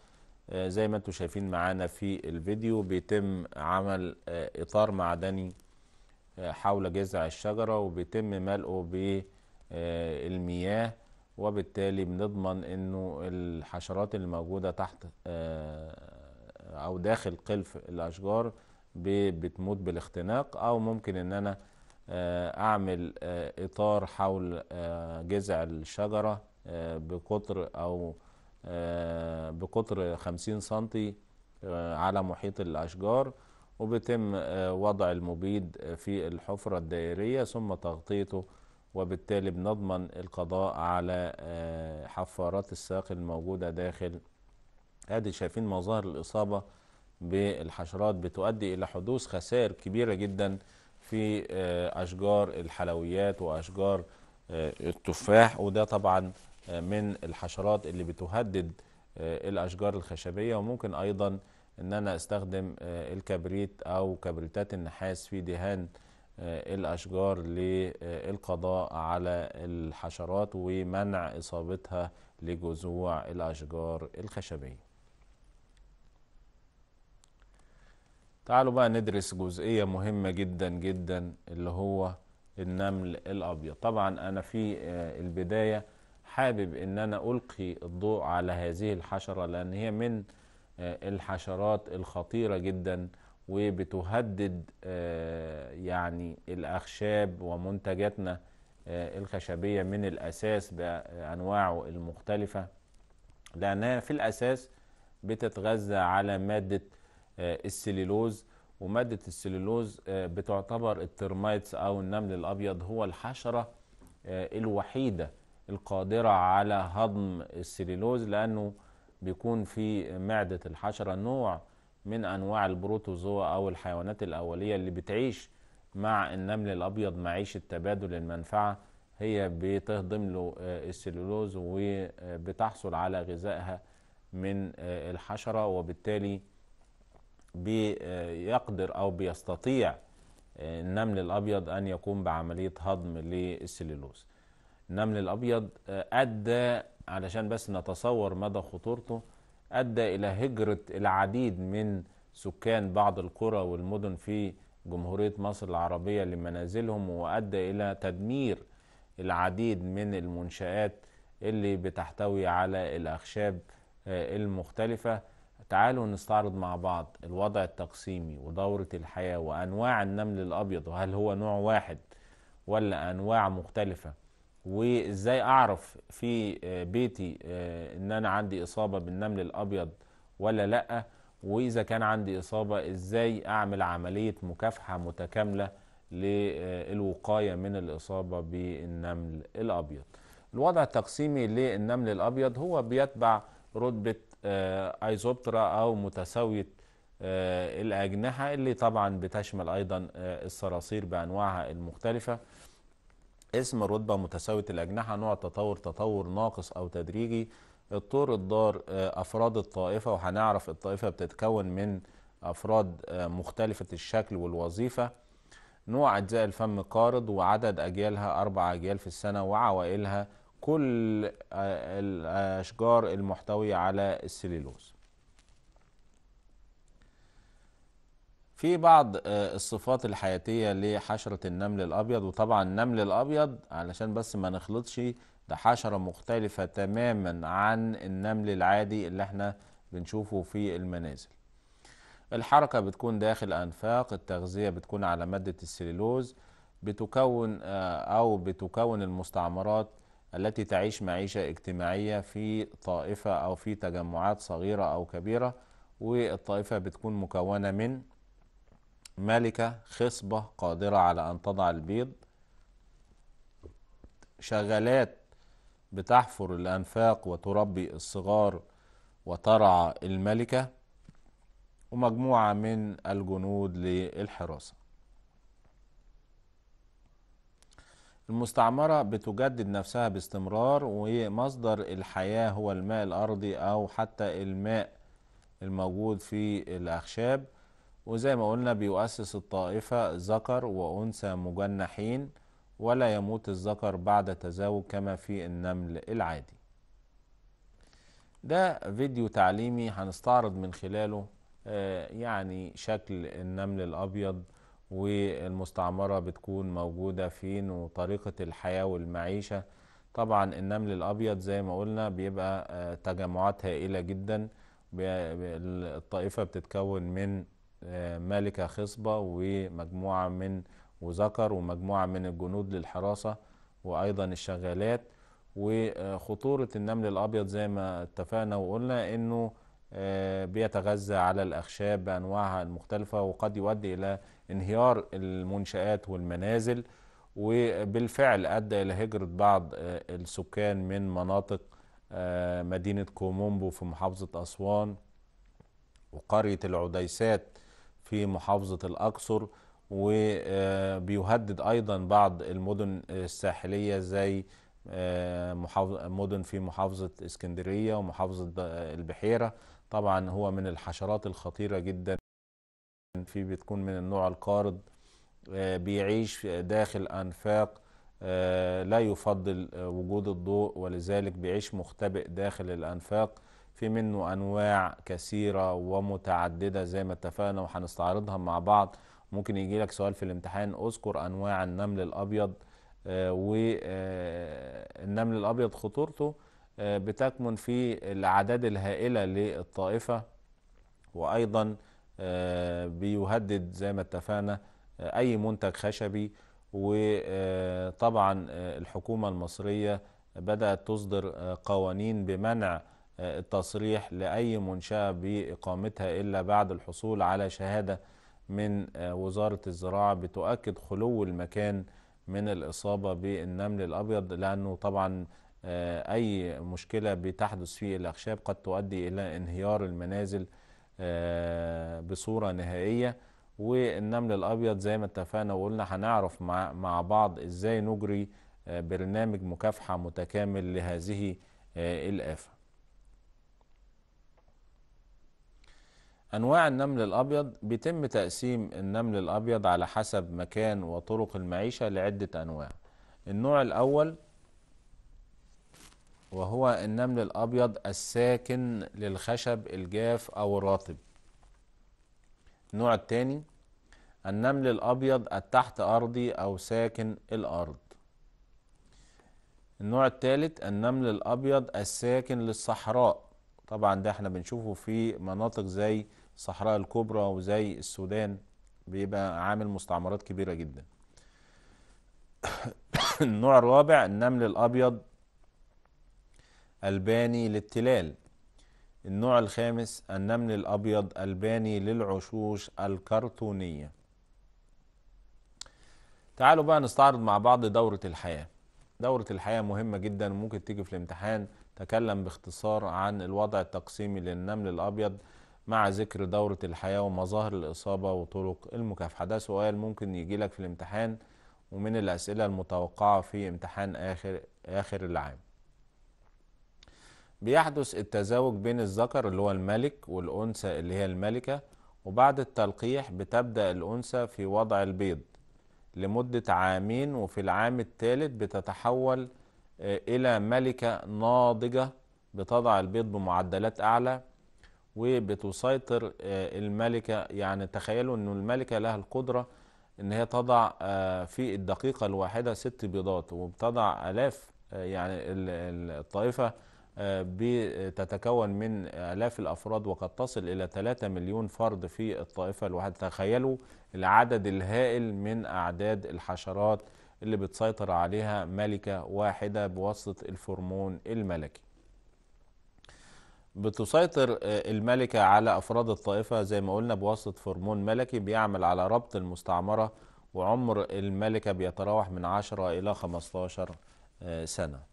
آه، زي ما انتم شايفين معانا في الفيديو بيتم عمل آه، إطار معدني آه، حول جذع الشجرة وبيتم ملئه بالمياه وبالتالي بنضمن انه الحشرات اللي موجودة تحت او داخل قلف الاشجار بتموت بالاختناق او ممكن ان انا آه، اعمل آه، اطار حول آه، جذع الشجرة بقطر او بقطر خمسين سنتي على محيط الاشجار وبيتم وضع المبيد في الحفرة الدائرية ثم تغطيته وبالتالي بنضمن القضاء على حفارات الساق الموجودة داخل ادي شايفين مظاهر الاصابة بالحشرات بتؤدي إلى حدوث خسائر كبيرة جدا في آه، أشجار الحلويات وأشجار آه، التفاح وده طبعا آه، من الحشرات اللي بتهدد الأشجار الخشبية وممكن أيضا ان انا استخدم الكبريت او كبريتات النحاس في دهان الاشجار للقضاء على الحشرات ومنع اصابتها لجذوع الاشجار الخشبيه تعالوا بقى ندرس جزئية مهمة جدا جدا اللي هو النمل الأبيض طبعا أنا في آه، البداية حابب أن أنا ألقي الضوء على هذه الحشرة لأن هي من آه، الحشرات الخطيرة جدا وبتهدد آه، يعني الأخشاب ومنتجاتنا الخشبية من الأساس بأنواعه المختلفة لأنها في الأساس بتتغذى على مادة آه، السليلوز ومادة السليلوز آه، بتعتبر الترمايتس أو النمل الأبيض هو الحشرة آه، الوحيدة القادرة على هضم السليلوز لأنه بيكون في معدة الحشرة نوع من أنواع البروتوزوا أو الحيوانات الأولية اللي بتعيش مع النمل الأبيض معيشة تبادل المنفعة هي بتهضم له السليلوز وبتحصل على غذائها من الحشرة وبالتالي بيقدر أو بيستطيع آه، النمل الأبيض أن يقوم بعملية هضم للسليلوز النمل الأبيض آه، أدى علشان بس نتصور مدى خطورته أدى إلى هجرة العديد من سكان بعض القرى والمدن في جمهورية مصر العربية لمنازلهم وأدى إلى تدمير العديد من المنشآت اللي بتحتوي على الأخشاب آه، المختلفة تعالوا نستعرض مع بعض الوضع التقسيمي ودورة الحياة وأنواع النمل الأبيض وهل هو نوع واحد ولا أنواع مختلفة وإزاي أعرف في آه، بيتي آه، إن أنا عندي إصابة بالنمل الأبيض ولا لأ وإذا كان عندي إصابة إزاي أعمل عملية مكافحة متكاملة للوقاية آه، من الإصابة بالنمل الأبيض الوضع التقسيمي للنمل الأبيض هو بيتبع رتبة آه، ايزوبترا او متساويه آه، الاجنحه اللي طبعا بتشمل ايضا آه، الصراصير بانواعها المختلفه اسم الرتبه متساويه الاجنحه نوع تطور تطور ناقص او تدريجي الطور الدار افراد الطائفه وهنعرف الطائفه بتتكون من افراد مختلفه الشكل والوظيفه نوع اجزاء الفم قارض وعدد اجيالها اربع اجيال في السنه وعوائلها كل الأشجار المحتوية على السليلوز في بعض آه، الصفات الحياتية لحشرة النمل الأبيض وطبعا النمل الأبيض علشان بس ما نخلطش ده حشرة مختلفة تماما عن النمل العادي اللي احنا بنشوفه في المنازل الحركة بتكون داخل أنفاق التغذية بتكون على مادة السليلوز بتكون آه، أو بتكون المستعمرات التي تعيش معيشة اجتماعية في طائفة أو في تجمعات صغيرة أو كبيرة والطائفة بتكون مكونة من ملكة خصبة قادرة على أن تضع البيض شغالات بتحفر الأنفاق وتربي الصغار وترعى الملكة ومجموعة من الجنود للحراسة المستعمرة بتجدد نفسها باستمرار ومصدر الحياة هو الماء الأرضي أو حتى الماء الموجود في الأخشاب وزي ما قلنا بيؤسس الطائفة ذكر وأنثى مجنحين ولا يموت الذكر بعد تزاوج كما في النمل العادي ده فيديو تعليمي هنستعرض من خلاله آه، يعني شكل النمل الأبيض والمستعمرة بتكون موجودة فين وطريقة الحياة والمعيشة طبعا النمل الأبيض زي ما قلنا بيبقى آه، تجمعات هائلة جدا الطائفة بتتكون من آه، ملكة خصبة ومجموعة من وذكر ومجموعة من الجنود للحراسة وأيضا الشغالات وخطورة النمل الأبيض زي ما اتفقنا وقلنا إنه آه، بيتغذى على الأخشاب بأنواعها المختلفة وقد يؤدي إلى انهيار المنشآت والمنازل وبالفعل أدى إلى هجرة بعض آه، السكان من مناطق آه، مدينة كومومبو في محافظة أسوان وقرية العديسات في محافظة الأقصر وبيهدد آه، أيضا بعض المدن الساحلية زي مدن في محافظة اسكندرية ومحافظة البحيرة طبعا هو من الحشرات الخطيرة جدا في بتكون من النوع القارض آه، بيعيش داخل أنفاق آه، لا يفضل آه، وجود الضوء ولذلك بيعيش مختبئ داخل الأنفاق في منه أنواع كثيرة ومتعددة زي ما اتفقنا وهنستعرضها مع بعض ممكن يجي لك سؤال في الامتحان اذكر أنواع النمل الأبيض والنمل الأبيض خطورته بتكمن في الأعداد الهائلة للطائفة وأيضا آه، بيهدد زي ما اتفقنا آه، اي منتج خشبي وطبعا آه، الحكومة المصرية بدأت تصدر قوانين بمنع التصريح لأي منشأة بإقامتها إلا بعد الحصول على شهادة من وزارة الزراعة بتؤكد خلو المكان من الإصابة بالنمل الأبيض لأنه طبعا أي مشكلة بتحدث في الأخشاب قد تؤدي إلى انهيار المنازل آه، بصورة نهائية والنمل الابيض زي ما اتفقنا وقلنا هنعرف مع, بعض ازاي نجري آه، برنامج مكافحة متكامل لهذه آه، الآفة أنواع النمل الأبيض بيتم تقسيم النمل الأبيض على حسب مكان وطرق المعيشة لعدة أنواع النوع الأول وهو النمل الأبيض الساكن للخشب الجاف أو الرطب النوع التاني النمل الأبيض التحت أرضي أو ساكن الأرض النوع التالت النمل الأبيض الساكن للصحراء طبعا ده احنا بنشوفه في مناطق زي الصحراء الكبرى وزي السودان بيبقى عامل مستعمرات كبيرة جدا النوع الرابع النمل الأبيض ألباني للتلال النوع الخامس النمل الأبيض ألباني للعشوش الكرتونية تعالوا بقى نستعرض مع بعض دورة الحياة دورة الحياة مهمة جدا وممكن تيجي في الامتحان تكلم باختصار عن الوضع التقسيمي للنمل الأبيض مع ذكر دورة الحياة ومظاهر الإصابة وطرق المكافحة ده سؤال ممكن يجي لك في الامتحان ومن الأسئلة المتوقعة في امتحان آخر, آخر العام بيحدث التزاوج بين الذكر اللي هو الملك والأنثى اللي هي الملكة وبعد التلقيح بتبدأ الأنثى في وضع البيض لمدة عامين وفي العام الثالث بتتحول آه، إلى ملكة ناضجة بتضع البيض بمعدلات أعلى وبتسيطر آه، الملكة يعني تخيلوا أن الملكة لها القدرة أن هي تضع آه، في الدقيقة الواحدة ست بيضات وبتضع ألاف يعني الطائفة بتتكون من آلاف الأفراد وقد تصل إلى 3 مليون فرد في الطائفة الواحدة تخيلوا العدد الهائل من أعداد الحشرات اللي بتسيطر عليها ملكة واحدة بواسطة الفرمون الملكي بتسيطر الملكة على أفراد الطائفة زي ما قلنا بواسطة فرمون ملكي بيعمل على ربط المستعمرة وعمر الملكة بيتراوح من 10 إلى 15 آه، سنة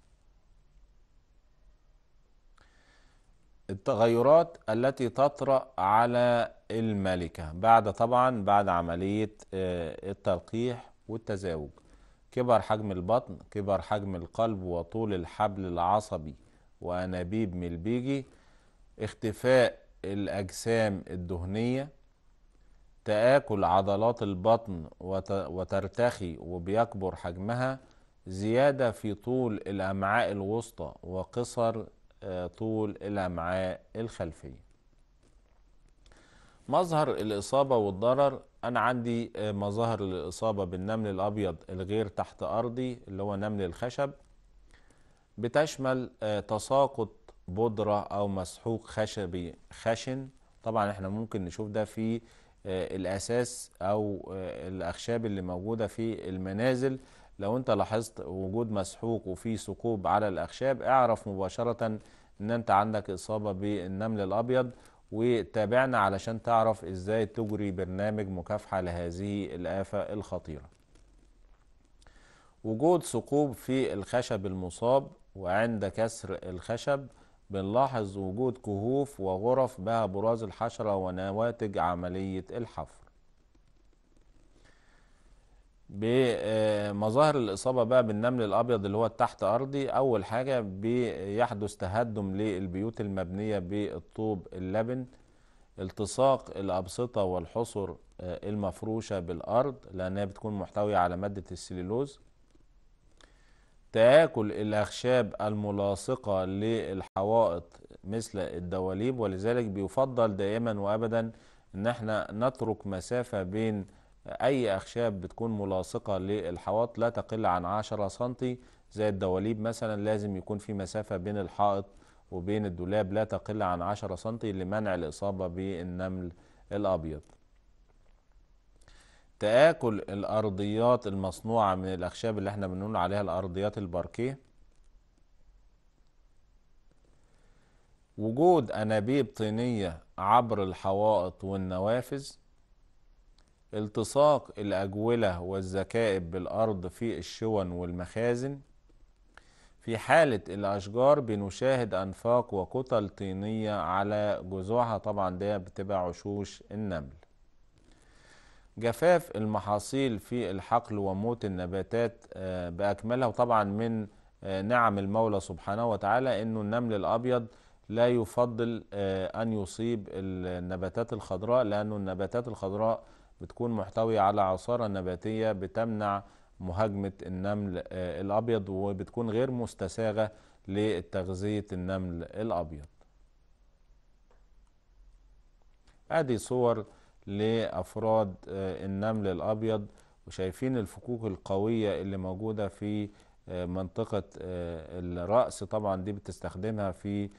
التغيرات التي تطرأ على الملكة بعد طبعا بعد عملية آه، التلقيح والتزاوج كبر حجم البطن كبر حجم القلب وطول الحبل العصبي وأنابيب ملبيجي اختفاء الأجسام الدهنية تآكل عضلات البطن وترتخي وبيكبر حجمها زيادة في طول الأمعاء الوسطى وقصر آه، طول الامعاء الخلفيه مظهر الاصابه والضرر انا عندي آه، مظاهر الاصابه بالنمل الابيض الغير تحت ارضي اللي هو نمل الخشب بتشمل آه، تساقط بودره او مسحوق خشبي خشن طبعا احنا ممكن نشوف ده في الاساس او الاخشاب اللي موجوده في المنازل لو انت لاحظت وجود مسحوق وفي ثقوب على الاخشاب اعرف مباشره ان انت عندك اصابه بالنمل الابيض وتابعنا علشان تعرف ازاي تجري برنامج مكافحه لهذه الافه الخطيره وجود ثقوب في الخشب المصاب وعند كسر الخشب بنلاحظ وجود كهوف وغرف بها براز الحشرة ونواتج عملية الحفر بمظاهر آه، الإصابة بقى بالنمل الأبيض اللي هو التحت أرضي أول حاجة بيحدث تهدم للبيوت المبنية بالطوب اللبن التصاق الأبسطة والحصر آه، المفروشة بالأرض لأنها بتكون محتوية على مادة السليلوز تآكل الأخشاب الملاصقة للحوائط مثل الدواليب ولذلك بيفضل دائما وأبدا أن احنا نترك مسافة بين أي أخشاب بتكون ملاصقة للحوائط لا تقل عن 10 سنتي زي الدواليب مثلا لازم يكون في مسافة بين الحائط وبين الدولاب لا تقل عن 10 سنتي لمنع الإصابة بالنمل الأبيض تآكل الأرضيات المصنوعة من الأخشاب اللي احنا بنقول عليها الأرضيات الباركيه وجود أنابيب طينية عبر الحوائط والنوافذ التصاق الأجولة والذكائب بالأرض في الشون والمخازن في حالة الأشجار بنشاهد أنفاق وكتل طينية على جذوعها طبعا ده بتبقى عشوش النمل جفاف المحاصيل في الحقل وموت النباتات آه، بأكملها وطبعا من آه، نعم المولى سبحانه وتعالى أنه النمل الأبيض لا يفضل آه، أن يصيب النباتات الخضراء لأن النباتات الخضراء بتكون محتوية على عصارة نباتية بتمنع مهاجمة النمل آه، الأبيض وبتكون غير مستساغة لتغذية النمل الأبيض ادي صور لافراد آه، النمل الابيض وشايفين الفكوك القوية اللي موجودة في آه، منطقة الرأس طبعا دي بتستخدمها في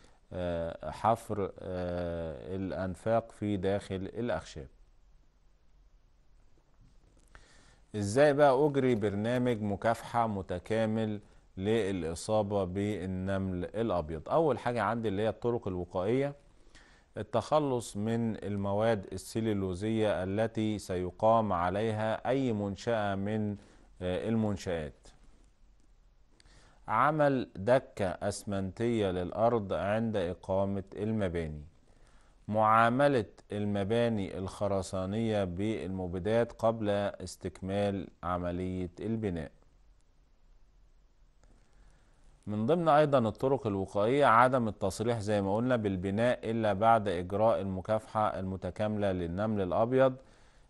حفر الانفاق في داخل الاخشاب ازاي بقى اجري برنامج مكافحة متكامل للاصابة بالنمل الابيض اول حاجة عندي اللي هي الطرق الوقائية التخلص من المواد السيلولوزية التي سيقام عليها اي منشأة من آه، المنشآت عمل دكة اسمنتية للارض عند اقامة المباني معاملة المباني الخرسانية بالمبيدات قبل استكمال عملية البناء من ضمن أيضا الطرق الوقائية عدم التصريح زي ما قلنا بالبناء إلا بعد إجراء المكافحة المتكاملة للنمل الأبيض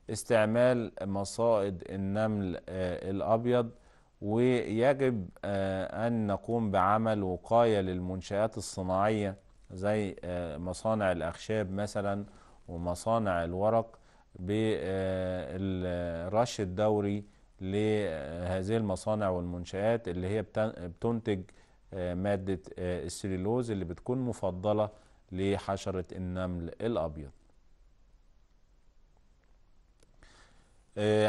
استعمال مصائد النمل آه، الأبيض ويجب آه، أن نقوم بعمل وقاية للمنشآت الصناعية زي آه، مصانع الأخشاب مثلا ومصانع الورق بالرش آه، الدوري لهذه المصانع والمنشآت اللي هي بتنتج آه، مادة السليلوز اللي بتكون مفضلة لحشرة النمل الأبيض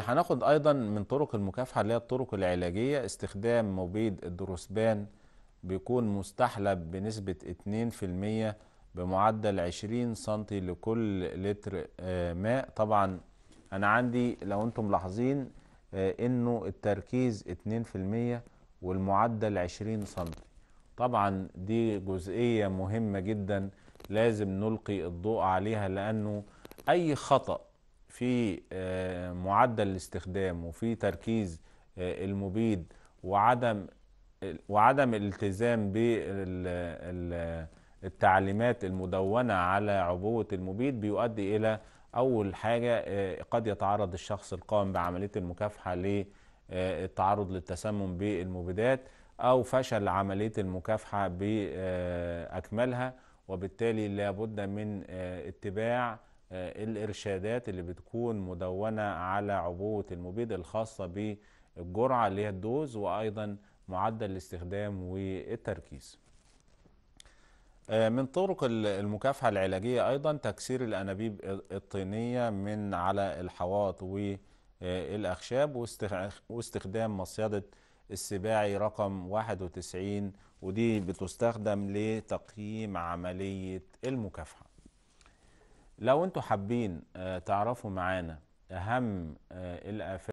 هناخد أيضا من طرق المكافحة اللي هي الطرق العلاجية استخدام مبيد الدروسبان بيكون مستحلب بنسبة 2% بمعدل 20 سنتي لكل لتر آه، ماء طبعا انا عندي لو انتم ملاحظين آه، انه التركيز 2% والمعدل 20 سنتي طبعا دي جزئية مهمة جدا لازم نلقي الضوء عليها لانه اي خطأ في آه، معدل الاستخدام وفي تركيز المبيد وعدم وعدم الالتزام بالتعليمات المدونة على عبوة المبيد بيؤدي إلى أول حاجة آه، قد يتعرض الشخص القائم بعملية المكافحة للتعرض للتسمم بالمبيدات أو فشل عملية المكافحة بأكملها وبالتالي لابد من آه، اتباع آه، الإرشادات اللي بتكون مدونة على عبوة المبيد الخاصة بالجرعة اللي هي الدوز وأيضا معدل الاستخدام والتركيز آه، من طرق المكافحة العلاجية أيضا تكسير الأنابيب الطينية من على الحواط والأخشاب واستخدام مصيدة السباعي رقم 91 ودي بتستخدم لتقييم عملية المكافحة لو انتوا حابين آه، تعرفوا معانا أهم آه، الآفات